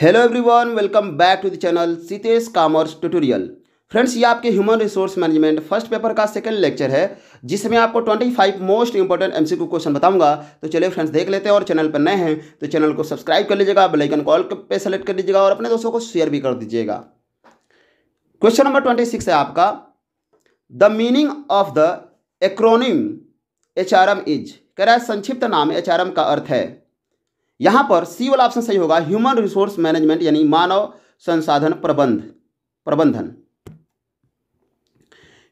hello everyone welcome back to the channel Sitesh commerce tutorial friends ये आपके human resource management first paper का second lecture है जिसमें आपको 25 मोस्ट इंपॉर्टेंट एमसीक्यू क्वेश्चन बताऊंगा तो चलिए फ्रेंड्स देख लेते हैं और चैनल पर नए हैं तो चैनल को सब्सक्राइब कर लीजिएगा बेलाइकन कॉल पर सेलेक्ट कर लीजिएगा और अपने दोस्तों को शेयर भी कर दीजिएगा क्वेश्चन नंबर ट्वेंटी है आपका the meaning of the acronym H is कह रहा है संक्षिप्त नाम एच का अर्थ है यहाँ पर सी वाला ऑप्शन सही होगा ह्यूमन रिसोर्स मैनेजमेंट यानी मानव संसाधन प्रबंध प्रबंधन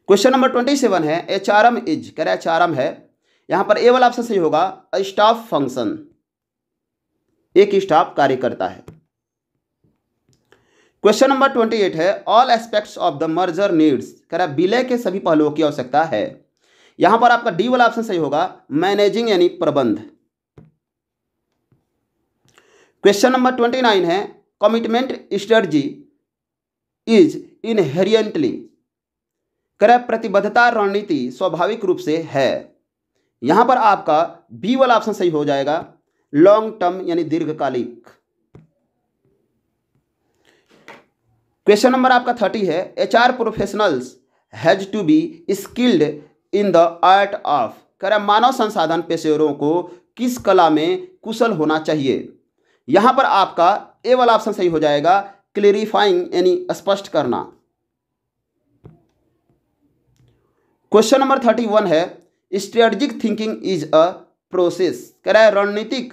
क्वेश्चन नंबर ट्वेंटी सेवन है एच आर एम इज कह रहा है एच आर एम है पर ए वाला ऑप्शन सही होगा स्टाफ फंक्शन एक स्टाफ कार्य करता है क्वेश्चन नंबर ट्वेंटी एट है all aspects of the merger needs कह रहा विलय के सभी पहलुओं की आवश्यकता है यहां पर आपका डी वाला ऑप्शन सही होगा मैनेजिंग यानी प्रबंध क्वेश्चन नंबर ट्वेंटी नाइन है कमिटमेंट स्ट्रेटजी इज इनहेरियंटली क्रय प्रतिबद्धता रणनीति स्वाभाविक रूप से है यहां पर आपका बी वाला ऑप्शन सही हो जाएगा लॉन्ग टर्म यानी दीर्घकालिक क्वेश्चन नंबर आपका थर्टी है H R professionals has to be skilled in the art of कह मानव संसाधन पेशेवरों को किस कला में कुशल होना चाहिए यहां पर आपका ए वाला ऑप्शन सही हो जाएगा क्लेरिफाइंग यानी स्पष्ट करना क्वेश्चन नंबर थर्टी वन है strategic thinking is a process कह रहा है रणनीतिक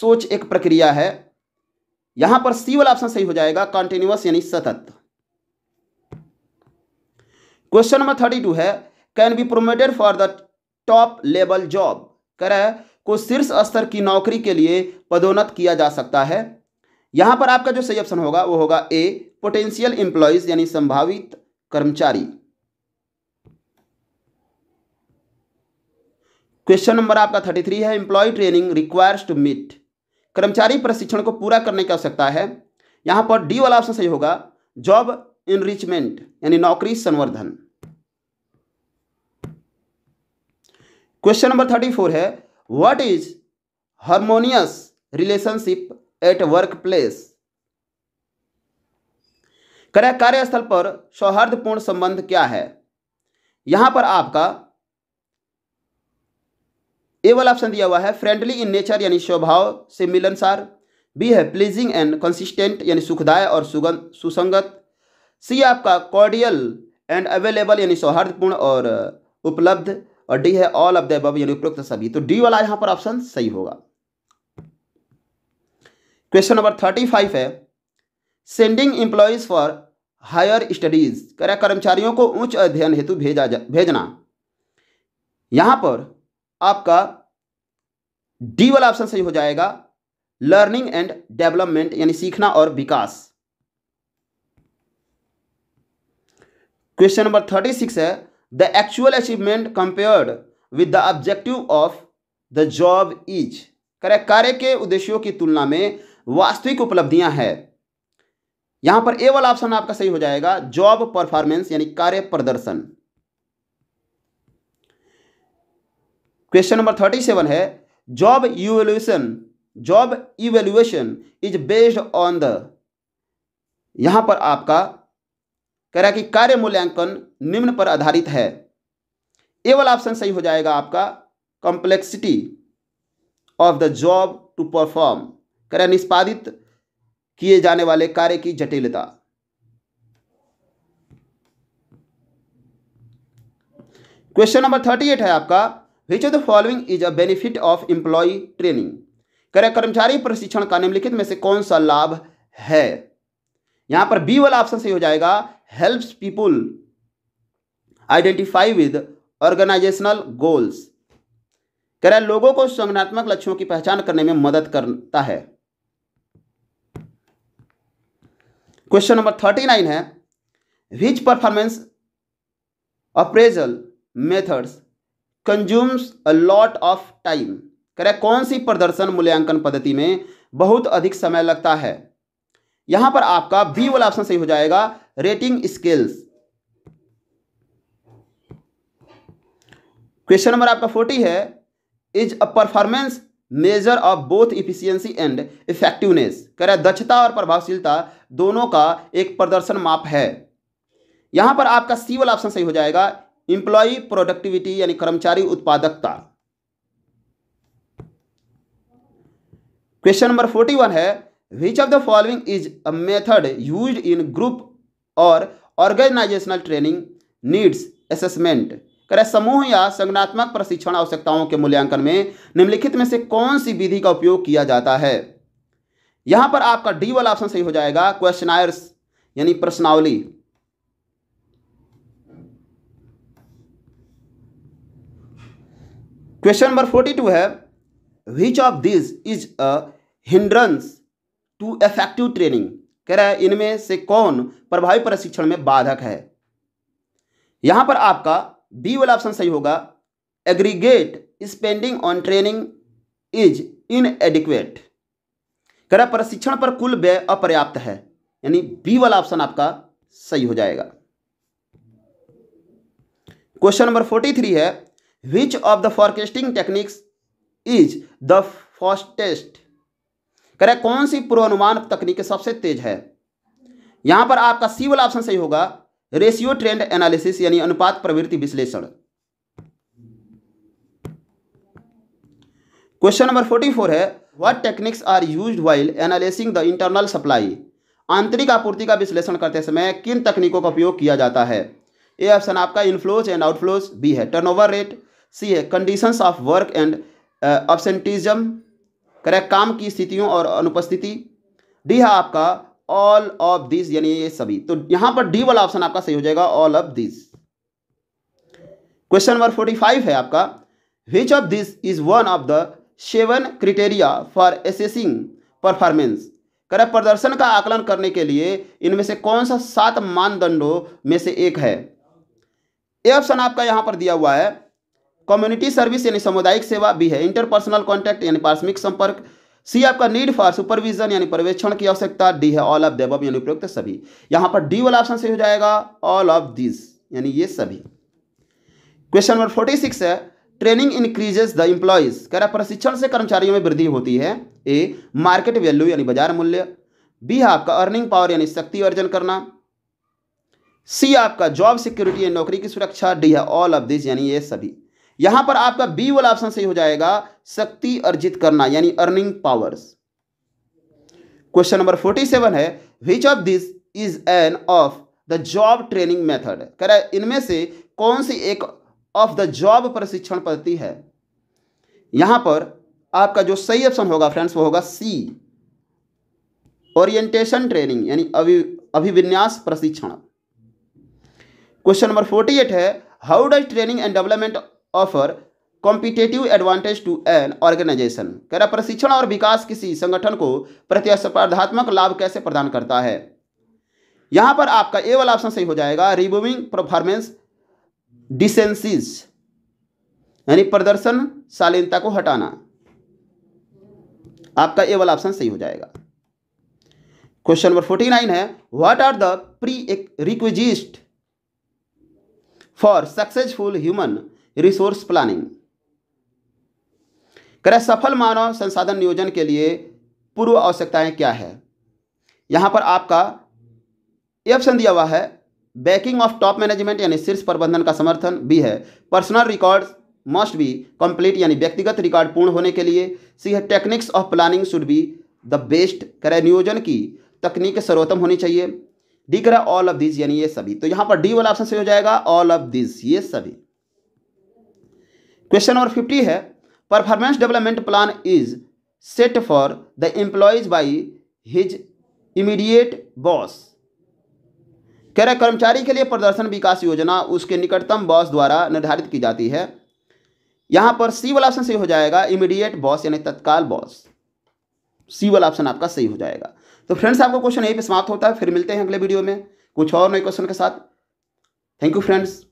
सोच एक प्रक्रिया है यहां पर सी वाला ऑप्शन सही हो जाएगा कॉन्टिन्यूस यानी सतत क्वेश्चन नंबर थर्टी टू है can be promoted for the top level job कह रहा है को शीर्ष स्तर की नौकरी के लिए पदोन्नत किया जा सकता है यहाँ पर आपका जो सही ऑप्शन होगा वो होगा ए पोटेंशियल एम्प्लॉयज यानी संभावित कर्मचारी क्वेश्चन नंबर आपका थर्टी थ्री है employee training requires to meet कर्मचारी प्रशिक्षण को पूरा करने की आवश्यकता है यहां पर डी वाला ऑप्शन सही होगा जॉब इनरिचमेंट यानी नौकरी संवर्धन क्वेश्चन नंबर थर्टी फोर है what is harmonious relationship at workplace करें कार्यस्थल पर सौहार्दपूर्ण संबंध क्या है यहां पर आपका ए वाला ऑप्शन दिया हुआ है फ्रेंडली इन नेचर यानी स्वभाव से मिलनसार बी है प्लीजिंग एंड कंसिस्टेंट यानी सुखदाय और सुगंध सुसंगत सी आपका कॉर्डियल एंड अवेलेबल यानी सौहार्दपूर्ण और उपलब्ध और डी है ऑल ऑफ द अब यानी उपयुक्त सभी तो डी वाला यहां पर ऑप्शन सही होगा क्वेश्चन नंबर थर्टी फाइव है sending employees for higher studies करे कर्मचारियों को उच्च अध्ययन हेतु भेजा भेजना यहां पर आपका डी वाला ऑप्शन सही हो जाएगा लर्निंग एंड डेवलपमेंट यानी सीखना और विकास क्वेश्चन नंबर थर्टी सिक्स है the actual achievement compared with the objective of the job is correct कार्य के उद्देश्यों की तुलना में वास्तविक उपलब्धियां हैं यहां पर ए वाला ऑप्शन आपका सही हो जाएगा जॉब परफॉर्मेंस यानी कार्य प्रदर्शन क्वेश्चन नंबर थर्टी सेवन है job evaluation job evaluation is based on the यहां पर आपका कह रहा है कि कार्य मूल्यांकन निम्न पर आधारित है ए वाला ऑप्शन सही हो जाएगा आपका complexity of the job to perform कह रहा है निष्पादित किए जाने वाले कार्य की जटिलता क्वेश्चन नंबर थर्टी एट है आपका which of the following is a benefit of employee training करे कर्मचारी प्रशिक्षण का निम्नलिखित में से कौन सा लाभ है यहां पर बी वाला ऑप्शन सही हो जाएगा helps people identify with organisational goals कह रहा है लोगों को संगठनात्मक लक्ष्यों की पहचान करने में मदद करता है क्वेश्चन नंबर थर्टी नाइन है which performance appraisal methods consumes a lot of time कह रहे कौन सी प्रदर्शन मूल्यांकन पद्धति में बहुत अधिक समय लगता है यहां पर आपका बी वाला ऑप्शन सही हो जाएगा रेटिंग स्केल्स क्वेश्चन नंबर आपका फोर्टी है is a performance measure of both efficiency and effectiveness कह रहा है दक्षता और प्रभावशीलता दोनों का एक प्रदर्शन माप है यहां पर आपका सी वाला ऑप्शन सही हो जाएगा इंप्लॉई प्रोडक्टिविटी यानी कर्मचारी उत्पादकता क्वेश्चन नंबर फोर्टी वन है which of the following is a method use in group और ऑर्गेनाइजेशनल ट्रेनिंग नीड्स असेसमेंट करें समूह या संगठनात्मक प्रशिक्षण आवश्यकताओं के मूल्यांकन में निम्नलिखित में से कौन सी विधि का उपयोग किया जाता है यहां पर आपका डी वाला ऑप्शन सही हो जाएगा क्वेश्चन यानी प्रश्नावली क्वेश्चन नंबर फोर्टी टू है which of this is a hindrance to effective training कह रहा है इनमें से कौन प्रभावी प्रशिक्षण में बाधक है यहां पर आपका बी वाला ऑप्शन सही होगा aggregate spending on training is inadequate कह रहा प्रशिक्षण पर कुल व्यय अपर्याप्त है यानी बी वाला ऑप्शन आपका सही हो जाएगा क्वेश्चन नंबर फोर्टी थ्री है which of the forecasting techniques is the fastest कह रहे कौन सी पूर्वानुमान तकनीक सबसे तेज है यहां पर आपका सी वाला ऑप्शन सही होगा रेशियो ट्रेंड एनालिसिस यानी अनुपात प्रवृत्ति विश्लेषण क्वेश्चन नंबर फोर्टी फोर है what techniques are used while analysing the internal supply आंतरिक आपूर्ति का विश्लेषण करते समय किन तकनीकों का उपयोग किया जाता है ए ऑप्शन आपका इनफ्लोज एंड आउटफ्लोज बी है टर्नओवर रेट सी है conditions of work and absenteeism करें काम की स्थितियों और अनुपस्थिति डी है आपका ऑल ऑफ दिस यानी ये सभी तो यहां पर डी वाला ऑप्शन आपका सही हो जाएगा all of this question number forty five है आपका which of this is one of the seven criteria for assessing performance करें प्रदर्शन का आकलन करने के लिए इनमें से कौन सा सात मानदंडों में से एक है ए ऑप्शन आपका यहां पर दिया हुआ है कम्युनिटी सर्विस यानी सामुदायिक सेवा बी है इंटरपर्सनल कॉन्टैक्ट यानी पारस्मिक संपर्क सी आपका नीड फॉर सुपरविजन यानी पर्यवेक्षण की आवश्यकता डी है ऑल ऑफ द देव यानी उपयुक्त सभी यहाँ पर डी वाला ऑप्शन सही हो जाएगा ऑल ऑफ दिस यानी ये सभी क्वेश्चन नंबर फोर्टी सिक्स है ट्रेनिंग इंक्रीजेस द एम्प्लॉयज कह रहा प्रशिक्षण से कर्मचारियों में वृद्धि होती है ए मार्केट वैल्यू यानी बाजार मूल्य बी आपका अर्निंग पावर यानी शक्ति अर्जन करना सी आपका जॉब सिक्योरिटी यानी नौकरी की सुरक्षा डी है ऑल ऑफ दिस यानी ये सभी यहां पर आपका बी वाला ऑप्शन सही हो जाएगा शक्ति अर्जित करना यानी earning powers question number forty seven है which of this is an off the job training method कह रहा है इनमें से कौन सी एक ऑफ द जॉब प्रशिक्षण पद्धति है यहां पर आपका जो सही ऑप्शन होगा फ्रेंड्स वो होगा सी ओरिएंटेशन ट्रेनिंग यानी अभि अभिविन्यास प्रशिक्षण क्वेश्चन नंबर फोर्टी एट है how does training and development offer competitive advantage to an organisation कह रहा प्रशिक्षण और विकास किसी संगठन को प्रतिस्पर्धात्मक लाभ कैसे प्रदान करता है यहां पर आपका ए वाला ऑप्शन सही हो जाएगा रिमूविंग परफॉर्मेंस डिसेंसिस यानी प्रदर्शन शालीनता को हटाना आपका ए वाला ऑप्शन सही हो जाएगा क्वेश्चन नंबर फोर्टी नाइन है what are the prerequisite for successful human resource planning करें सफल मानव संसाधन नियोजन के लिए पूर्व आवश्यकताएं क्या है यहां पर आपका ये ऑप्शन दिया हुआ है बैकिंग ऑफ टॉप मैनेजमेंट यानी शीर्ष प्रबंधन का समर्थन बी है personal record must be complete यानी व्यक्तिगत रिकॉर्ड पूर्ण होने के लिए सी है techniques of planning should be the best करे नियोजन की तकनीक सर्वोत्तम होनी चाहिए डी करे ऑल ऑफ दिस यानी ये सभी तो यहां पर डी वाला ऑप्शन सही हो जाएगा ऑल ऑफ दिस ये सभी क्वेश्चन नंबर फिफ्टी है performance development plan is set for the employees by his immediate boss कह रहे कर्मचारी के लिए प्रदर्शन विकास योजना उसके निकटतम बॉस द्वारा निर्धारित की जाती है यहां पर सी वाला ऑप्शन सही हो जाएगा इमीडिएट बॉस यानी तत्काल बॉस सी वाला ऑप्शन आपका सही हो जाएगा तो फ्रेंड्स आपका क्वेश्चन यही पे समाप्त होता है फिर मिलते हैं अगले वीडियो में कुछ और नए क्वेश्चन के साथ थैंक यू फ्रेंड्स